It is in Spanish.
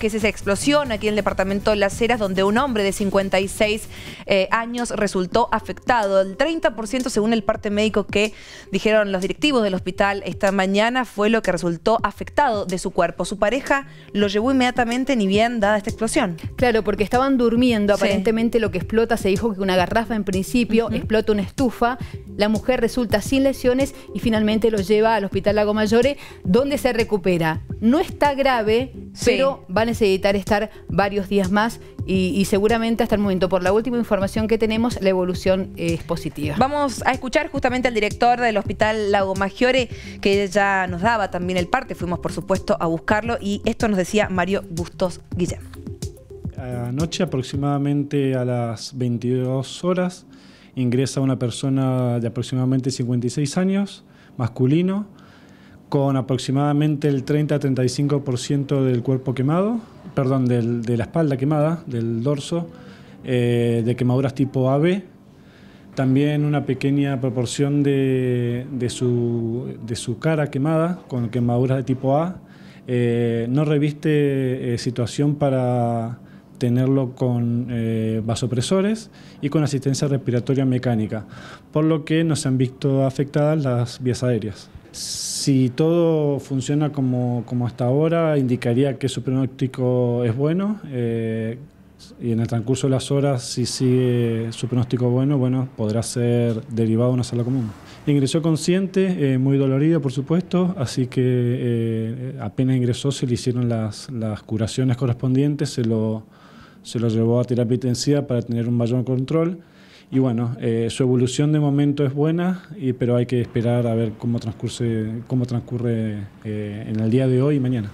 que es esa explosión aquí en el departamento de Las Heras, donde un hombre de 56 eh, años resultó afectado. El 30%, según el parte médico que dijeron los directivos del hospital esta mañana, fue lo que resultó afectado de su cuerpo. Su pareja lo llevó inmediatamente, ni bien dada esta explosión. Claro, porque estaban durmiendo. Aparentemente lo que explota, se dijo que una garrafa en principio, explota una estufa, la mujer resulta sin lesiones y finalmente lo lleva al Hospital Lago Mayore, donde se recupera. No está grave, pero va a necesitar estar varios días más y, seguramente hasta el momento, por la última información que tenemos, la evolución es positiva. Vamos a escuchar justamente al director del Hospital Lago Maggiore, que ya nos daba también el parte. Fuimos, por supuesto, a buscarlo y esto nos decía Mario Bustos guillermo Anoche aproximadamente a las 22 horas ingresa una persona de aproximadamente 56 años, masculino, con aproximadamente el 30-35% del cuerpo quemado, perdón, de la espalda quemada, del dorso, eh, de quemaduras tipo AB. También una pequeña proporción de, de, su, de su cara quemada con quemaduras de tipo A. Eh, no reviste eh, situación para tenerlo con eh, vasopresores y con asistencia respiratoria mecánica, por lo que no se han visto afectadas las vías aéreas. Si todo funciona como, como hasta ahora, indicaría que su pronóstico es bueno. Eh, y en el transcurso de las horas, si sigue su pronóstico bueno, bueno, podrá ser derivado a una sala común. Ingresó consciente, eh, muy dolorido por supuesto, así que apenas ingresó se le hicieron las, las curaciones correspondientes, se lo se lo llevó a terapia intensiva para tener un mayor control. Y bueno, eh, su evolución de momento es buena, pero hay que esperar a ver cómo, transcurre, cómo transcurre eh, en el día de hoy y mañana.